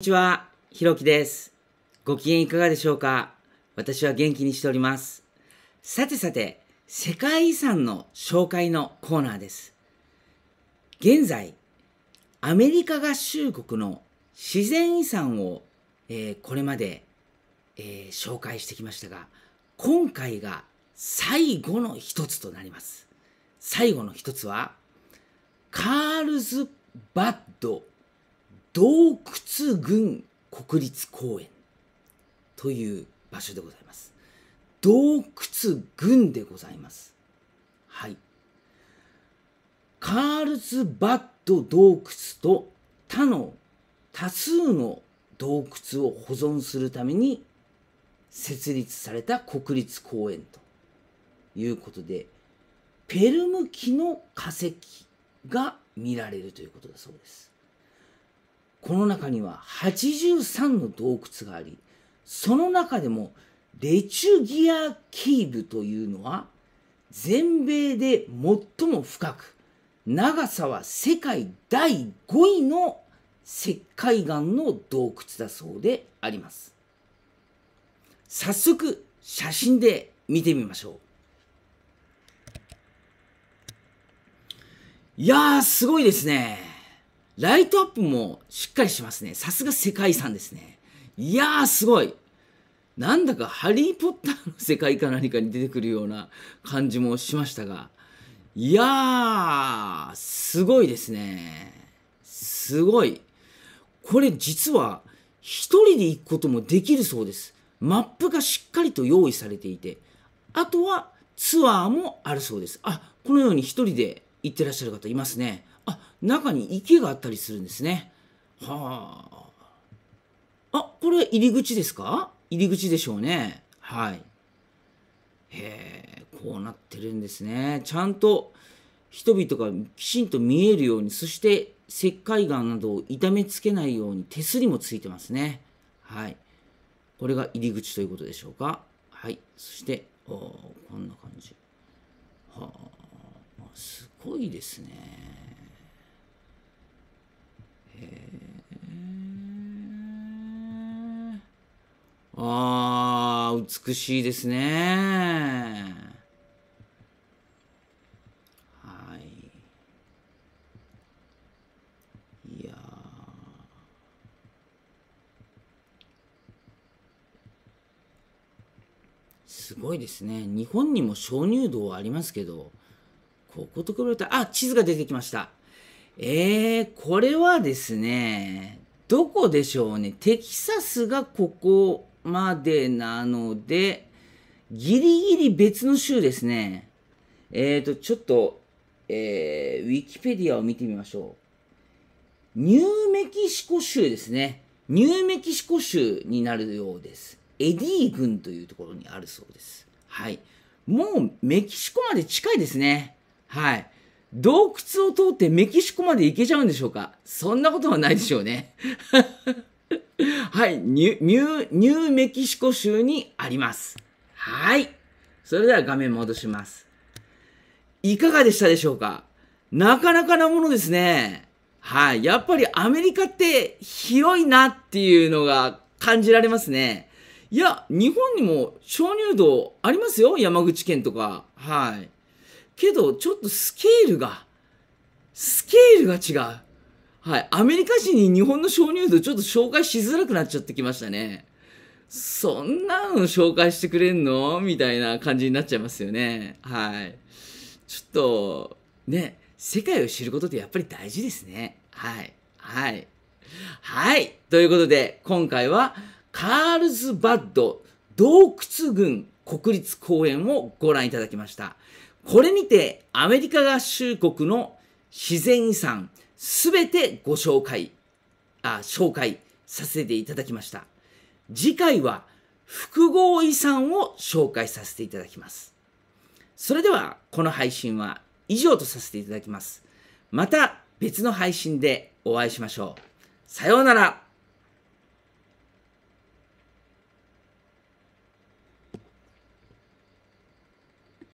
こんにちは、ひろきです。ご機嫌いかがでしょうか私は元気にしております。さてさて、世界遺産の紹介のコーナーです。現在、アメリカ合衆国の自然遺産を、えー、これまで、えー、紹介してきましたが、今回が最後の一つとなります。最後の一つは、カールズバッド洞窟群国立公園という場所でございます。洞窟群でございます。はい。カールズバッド洞窟と他の多数の洞窟を保存するために設立された国立公園ということで、ペルム紀の化石が見られるということだそうです。この中には83の洞窟があり、その中でもレチュギアキーブというのは全米で最も深く、長さは世界第5位の石灰岩の洞窟だそうであります。早速写真で見てみましょう。いやーすごいですね。ライトアップもしっかりしますね。さすが世界遺産ですね。いやー、すごい。なんだかハリー・ポッターの世界か何かに出てくるような感じもしましたが、いやー、すごいですね。すごい。これ実は一人で行くこともできるそうです。マップがしっかりと用意されていて、あとはツアーもあるそうです。あ、このように一人で行ってらっしゃる方いますね。あ中に池があったりするんですねはああこれ入り口ですか入り口でしょうねはいへえこうなってるんですねちゃんと人々がきちんと見えるようにそして石灰岩などを痛めつけないように手すりもついてますねはいこれが入り口ということでしょうかはいそしてこんな感じはあすごいですね美しいですね。はい。いやすごいですね。日本にも鍾乳洞ありますけど、ここと比べたら、あ、地図が出てきました。えー、これはですね、どこでしょうね。テキサスがここまでなので、ギリギリ別の州ですね。えっ、ー、と、ちょっと、えー、ウィキペディアを見てみましょう。ニューメキシコ州ですね。ニューメキシコ州になるようです。エディ郡というところにあるそうです。はい。もうメキシコまで近いですね。はい。洞窟を通ってメキシコまで行けちゃうんでしょうかそんなことはないでしょうね。はい、ニュ、ニュー、ニューメキシコ州にあります。はい。それでは画面戻します。いかがでしたでしょうかなかなかなものですね。はい。やっぱりアメリカって広いなっていうのが感じられますね。いや、日本にも鍾乳洞ありますよ。山口県とか。はい。けど、ちょっとスケールが、スケールが違う。はい。アメリカ人に日本の鍾乳洞ちょっと紹介しづらくなっちゃってきましたね。そんなの紹介してくれんのみたいな感じになっちゃいますよね。はい。ちょっと、ね、世界を知ることってやっぱり大事ですね。はい。はい。はい。ということで、今回は、カールズバッド洞窟群国立公園をご覧いただきました。これにて、アメリカ合衆国の自然遺産、全てご紹介、あ、紹介させていただきました。次回は複合遺産を紹介させていただきます。それでは、この配信は以上とさせていただきます。また別の配信でお会いしましょう。さようなら。